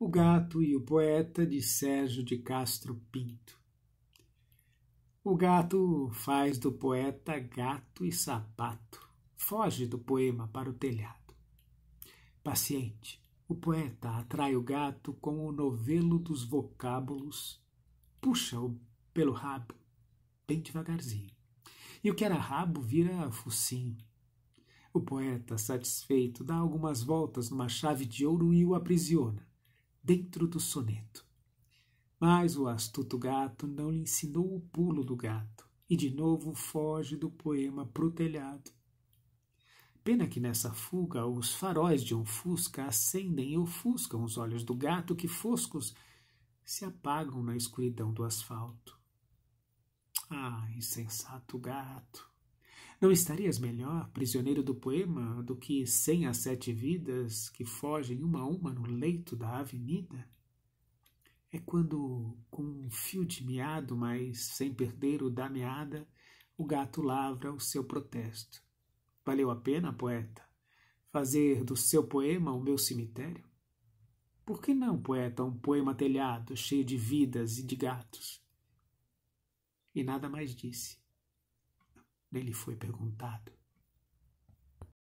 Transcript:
O Gato e o Poeta de Sérgio de Castro Pinto. O gato faz do poeta gato e sapato, foge do poema para o telhado. Paciente, o poeta atrai o gato com o novelo dos vocábulos, puxa-o pelo rabo, bem devagarzinho, e o que era rabo vira focinho. O poeta, satisfeito, dá algumas voltas numa chave de ouro e o aprisiona dentro do soneto. Mas o astuto gato não lhe ensinou o pulo do gato e de novo foge do poema pro telhado. Pena que nessa fuga os faróis de um fusca acendem e ofuscam os olhos do gato que foscos se apagam na escuridão do asfalto. Ah, insensato gato! Não estarias melhor, prisioneiro do poema, do que sem as sete vidas que fogem uma a uma no leito da avenida? É quando, com um fio de miado, mas sem perder o da meada, o gato lavra o seu protesto. Valeu a pena, poeta, fazer do seu poema o meu cemitério? Por que não, poeta, um poema telhado cheio de vidas e de gatos? E nada mais disse. Lhe foi perguntado: